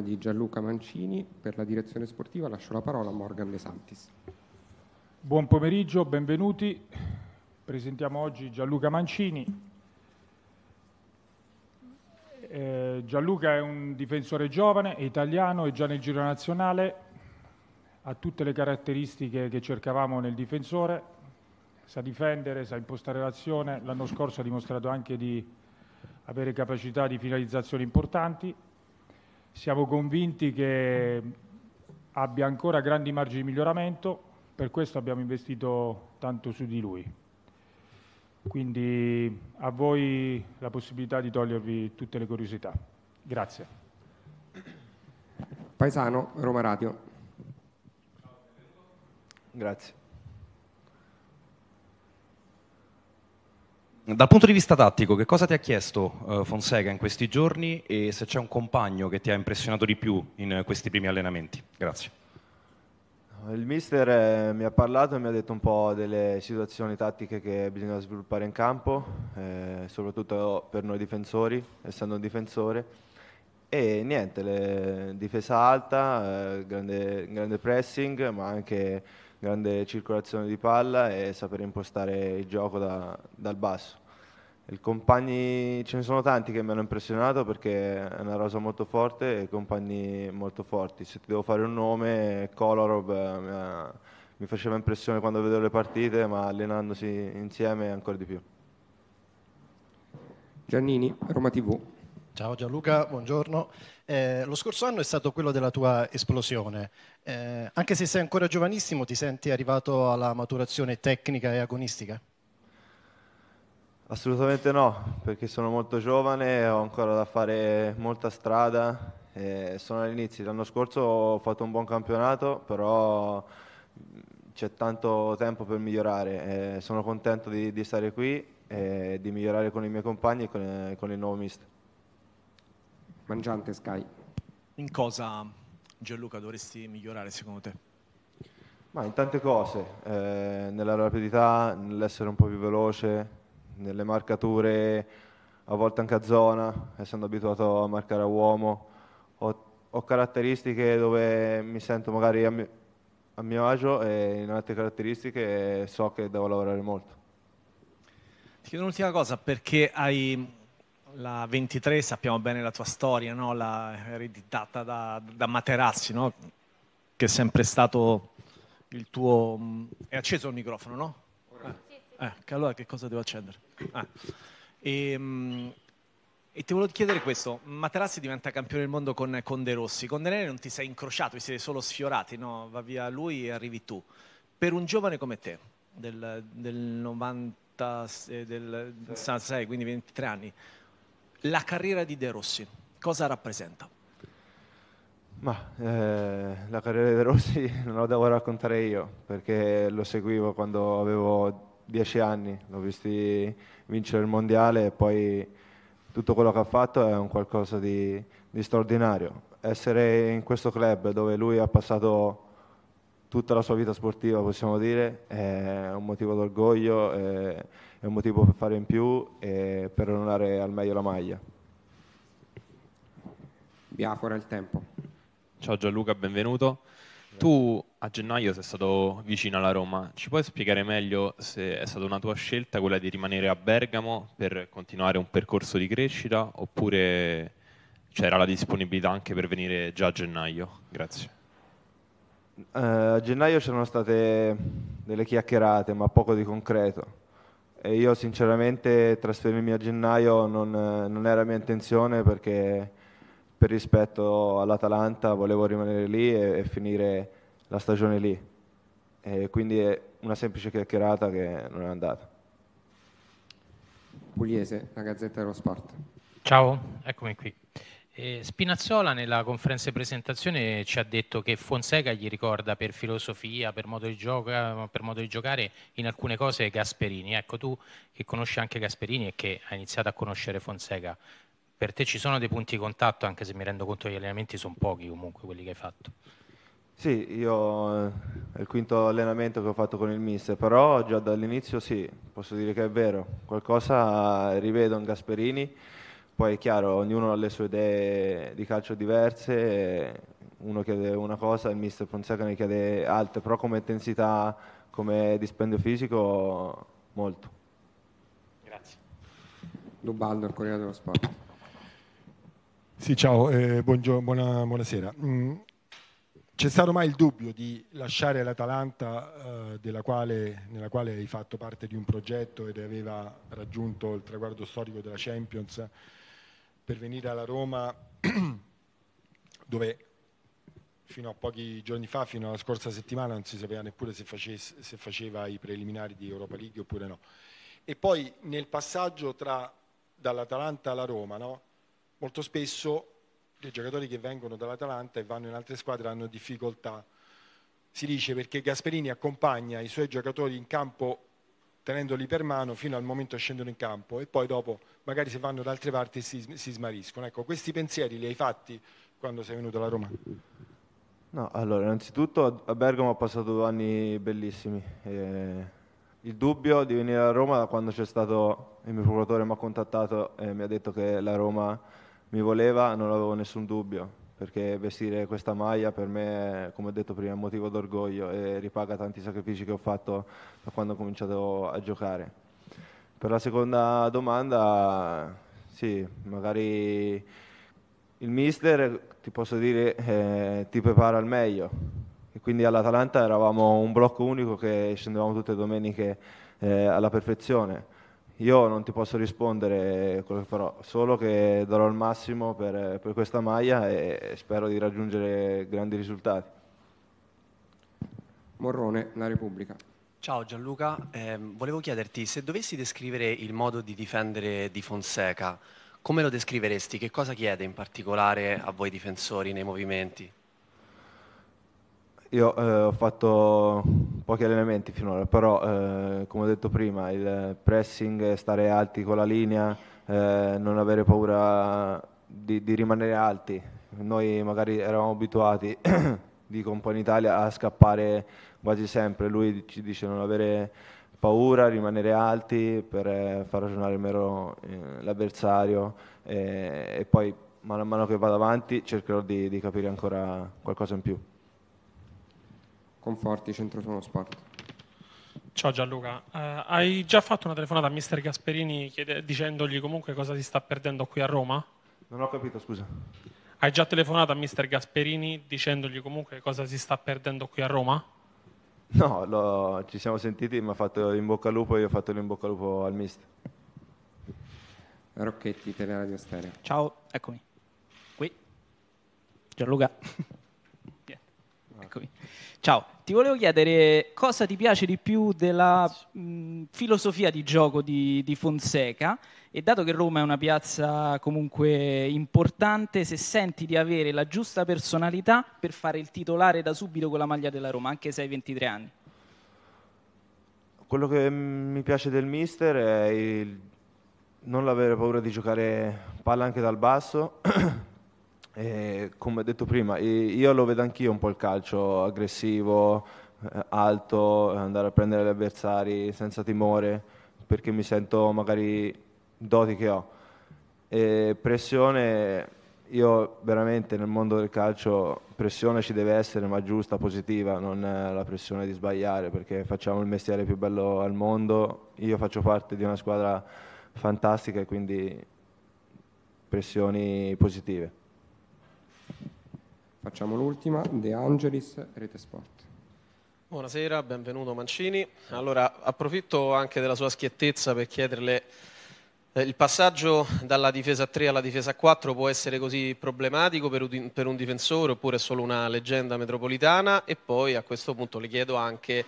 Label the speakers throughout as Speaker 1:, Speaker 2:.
Speaker 1: di Gianluca Mancini. Per la direzione sportiva lascio la parola a Morgan De Santis. Buon pomeriggio, benvenuti. Presentiamo oggi Gianluca Mancini. Eh, Gianluca è un difensore giovane, è italiano, è già nel giro nazionale, ha tutte le caratteristiche che cercavamo nel difensore, sa difendere, sa impostare l'azione, l'anno scorso ha dimostrato anche di avere capacità di finalizzazioni importanti, siamo convinti che abbia ancora grandi margini di miglioramento, per questo abbiamo investito tanto su di lui. Quindi a voi la possibilità di togliervi tutte le curiosità. Grazie. Paesano, Roma Radio.
Speaker 2: Grazie.
Speaker 3: dal punto di vista tattico, che cosa ti ha chiesto eh, Fonseca in questi giorni e se c'è un compagno che ti ha impressionato di più in questi primi allenamenti? Grazie.
Speaker 2: Il mister eh, mi ha parlato e mi ha detto un po' delle situazioni tattiche che bisogna sviluppare in campo, eh, soprattutto per noi difensori, essendo un difensore. E niente, difesa alta, eh, grande, grande pressing, ma anche grande circolazione di palla e sapere impostare il gioco da, dal basso. I compagni, ce ne sono tanti che mi hanno impressionato perché è una rosa molto forte e compagni molto forti. Se ti devo fare un nome, Kolarov eh, mi faceva impressione quando vedevo le partite, ma allenandosi insieme ancora di più. Giannini, Roma TV.
Speaker 4: Ciao Gianluca, buongiorno. Eh, lo scorso anno è stato quello della tua esplosione. Eh, anche se sei ancora giovanissimo, ti senti arrivato alla maturazione tecnica e agonistica?
Speaker 2: Assolutamente no, perché sono molto giovane, ho ancora da fare molta strada, eh, sono all'inizio. L'anno scorso ho fatto un buon campionato, però c'è tanto tempo per migliorare. Eh, sono contento di, di stare qui e di migliorare con i miei compagni e con, con il nuovo mister. Mangiante Sky.
Speaker 3: In cosa Gianluca dovresti migliorare secondo te?
Speaker 2: Ma in tante cose, eh, nella rapidità, nell'essere un po' più veloce, nelle marcature, a volte anche a zona, essendo abituato a marcare a uomo, ho, ho caratteristiche dove mi sento magari a, mi, a mio agio e in altre caratteristiche so che devo lavorare molto.
Speaker 3: Ti chiedo un'ultima cosa, perché hai la 23 sappiamo bene la tua storia, no? la, ereditata da, da Materazzi, no? che è sempre stato il tuo... Mm, è acceso il microfono, no? Eh, eh, allora che cosa devo accendere? Ah. E, ehm, e, ti volevo chiedere questo, Materazzi diventa campione del mondo con, con De Rossi, con De Neri non ti sei incrociato, vi siete solo sfiorati, no? va via lui e arrivi tu. Per un giovane come te, del, del 96, eh, del 96 quindi 23 anni, la carriera di De Rossi, cosa rappresenta?
Speaker 2: Ma eh, la carriera di De Rossi non la devo raccontare io, perché lo seguivo quando avevo dieci anni, l'ho visto vincere il mondiale e poi tutto quello che ha fatto è un qualcosa di, di straordinario. Essere in questo club dove lui ha passato tutta la sua vita sportiva, possiamo dire, è un motivo d'orgoglio, è un motivo per fare in più e per onorare al meglio la maglia. Via, il tempo. Ciao Gianluca, benvenuto. Tu a gennaio sei stato vicino alla Roma, ci puoi spiegare meglio se è stata una tua scelta quella di rimanere a Bergamo per continuare un percorso di crescita oppure c'era la disponibilità anche per venire già a gennaio? Grazie. Eh, a gennaio c'erano state delle chiacchierate, ma poco di concreto. E io sinceramente trasferirmi a gennaio non, non era mia intenzione perché per rispetto all'Atalanta volevo rimanere lì e, e finire la stagione lì. E quindi è una semplice chiacchierata che non è andata. Pugliese, la Gazzetta dello Sport.
Speaker 1: Ciao,
Speaker 4: eccomi qui. Eh, Spinazzola nella conferenza di presentazione ci ha detto che Fonseca gli ricorda per filosofia, per modo, gioca, per modo di, giocare in alcune cose Gasperini. Ecco, tu che conosci anche Gasperini e che hai iniziato a conoscere Fonseca, per te ci sono dei punti di contatto, anche se mi rendo conto che gli allenamenti sono pochi comunque quelli che hai fatto.
Speaker 2: Sì, io eh, è il quinto allenamento che ho fatto con il mister, però già dall'inizio sì, posso dire che è vero, qualcosa rivedo in Gasperini poi è chiaro, ognuno ha le sue idee di calcio diverse, uno chiede una cosa, il mister Fonseca ne chiede altre, però come intensità, come dispendio fisico, molto.
Speaker 1: Grazie. Dubaldo, il Corriere dello Sport.
Speaker 2: Sì, ciao, eh, buona,
Speaker 1: buonasera. Mm. C'è stato mai il dubbio di lasciare l'Atalanta eh, quale, nella quale hai fatto parte di un progetto ed aveva raggiunto il traguardo storico della Champions per venire alla Roma dove fino a pochi giorni fa, fino alla scorsa settimana, non si sapeva neppure se, facesse, se faceva i preliminari di Europa League oppure no. E poi nel passaggio tra, dall'Atalanta alla Roma, no? molto spesso i giocatori che vengono dall'Atalanta e vanno in altre squadre hanno difficoltà. Si dice perché Gasperini accompagna i suoi giocatori in campo tenendoli per mano fino al momento scendono in campo e poi dopo magari se vanno da altre parti si, si smariscono. Ecco, questi pensieri li hai fatti quando sei venuto alla Roma?
Speaker 2: No, allora, innanzitutto a Bergamo ho passato due anni bellissimi. Eh, il dubbio di venire a Roma da quando c'è stato il mio procuratore mi ha contattato e mi ha detto che la Roma mi voleva, non avevo nessun dubbio perché vestire questa maglia per me, come ho detto prima, è un motivo d'orgoglio e ripaga tanti sacrifici che ho fatto da quando ho cominciato a giocare. Per la seconda domanda, sì, magari il mister, ti posso dire, eh, ti prepara al meglio. E quindi all'Atalanta eravamo un blocco unico che scendevamo tutte le domeniche eh, alla perfezione io non ti posso rispondere quello che farò, solo che darò il massimo per, per questa maglia e spero di raggiungere grandi risultati. Morrone, La Repubblica.
Speaker 3: Ciao Gianluca, eh, volevo chiederti se dovessi descrivere il modo di difendere di Fonseca, come lo descriveresti? Che cosa chiede in particolare a voi difensori nei movimenti?
Speaker 2: Io eh, ho fatto pochi allenamenti finora, però eh, come ho detto prima, il pressing, stare alti con la linea, eh, non avere paura di, di, rimanere alti. Noi magari eravamo abituati di Compagnia Italia a scappare quasi sempre, lui ci dice non avere paura, rimanere alti per eh, far ragionare meno eh, l'avversario e, eh, e, poi man mano che vado avanti cercherò di, di capire ancora qualcosa in più. Conforti, Centro Centrosuono Sport.
Speaker 1: Ciao Gianluca, uh, hai già fatto una telefonata a mister Gasperini chiede, dicendogli comunque cosa si sta perdendo qui a Roma?
Speaker 2: Non ho capito, scusa.
Speaker 1: Hai già telefonato a mister Gasperini dicendogli comunque cosa si sta perdendo qui a Roma?
Speaker 2: No, lo, ci siamo sentiti, mi ha fatto in bocca al lupo e io ho fatto in bocca al lupo al mister. Rocchetti, Teleradio Stereo.
Speaker 3: Ciao,
Speaker 4: eccomi. Qui.
Speaker 2: Gianluca
Speaker 3: eccomi. Ciao, ti volevo chiedere cosa ti piace di più della mh, filosofia di gioco di, di, Fonseca e dato che Roma è una piazza comunque importante, se senti di avere la giusta personalità per fare il titolare da subito con la maglia della Roma, anche se hai 23 anni.
Speaker 2: Quello che mi piace del mister è il non avere paura di giocare palla anche dal basso E, eh, come detto prima, io lo vedo anch'io un po' il calcio aggressivo, eh, alto, andare a prendere gli avversari senza timore, perché mi sento magari doti che ho. E pressione, io veramente nel mondo del calcio pressione ci deve essere, ma giusta, positiva, non eh, la pressione di sbagliare, perché facciamo il mestiere più bello al mondo, io faccio parte di una squadra fantastica e quindi pressioni positive. Facciamo l'ultima, De Angelis, Rete Sport.
Speaker 4: Buonasera, benvenuto Mancini. Allora, approfitto anche della sua schiettezza per chiederle eh, il passaggio dalla difesa 3 alla difesa 4 può essere così problematico per un, per un difensore oppure è solo una leggenda metropolitana e poi a questo punto le chiedo anche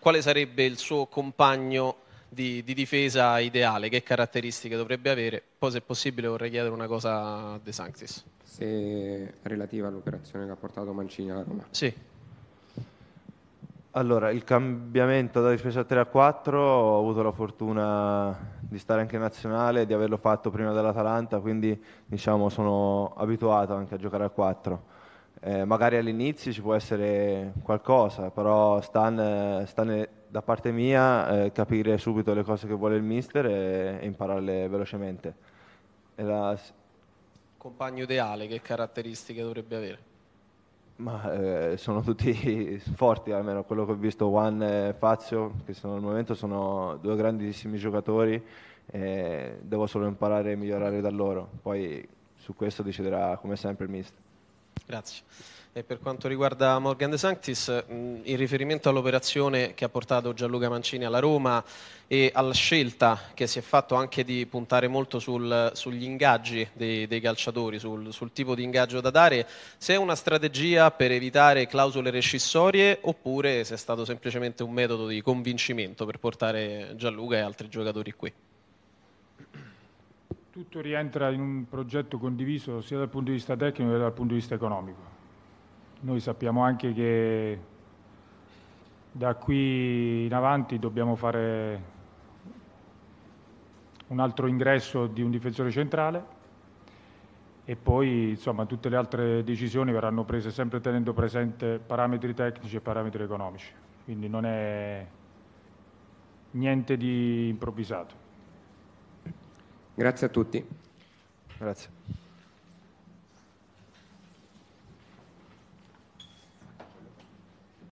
Speaker 4: quale sarebbe il suo compagno di, di, difesa ideale, che caratteristiche dovrebbe avere. Poi se possibile vorrei chiedere una cosa a De Sanctis.
Speaker 2: Se relativa all'operazione che ha portato Mancini alla Roma. Sì. Allora, il cambiamento da difesa 3 a 4, ho avuto la fortuna di stare anche in nazionale, di averlo fatto prima dell'Atalanta, quindi diciamo sono abituato anche a giocare a 4. Eh, magari all'inizio ci può essere qualcosa, però Stan, sta nelle da parte mia eh, capire subito le cose che vuole il mister e, e impararle velocemente. La...
Speaker 4: Compagno ideale, che caratteristiche dovrebbe avere?
Speaker 2: Ma, eh, sono tutti forti, almeno quello che ho visto, Juan e Fazio, che sono al momento sono due grandissimi giocatori, devo solo imparare e migliorare da loro. Poi su questo deciderà come sempre il mister.
Speaker 4: Grazie. E per quanto riguarda Morgan De Sanctis, mm, in riferimento all'operazione che ha portato Gianluca Mancini alla Roma e alla scelta che si è fatto anche di puntare molto sul, sugli ingaggi dei, dei calciatori, sul, sul, tipo di ingaggio da dare, se è una strategia per evitare clausole rescissorie oppure se è stato semplicemente un metodo di convincimento per portare Gianluca e altri giocatori qui.
Speaker 1: Tutto rientra in un progetto condiviso sia dal punto di vista tecnico che dal punto di vista economico. Noi sappiamo anche che da qui in avanti dobbiamo fare un altro ingresso di un difensore centrale e poi insomma, tutte le altre decisioni verranno prese sempre tenendo presente parametri tecnici e parametri economici, quindi non è niente di improvvisato. Grazie
Speaker 2: a tutti. Grazie.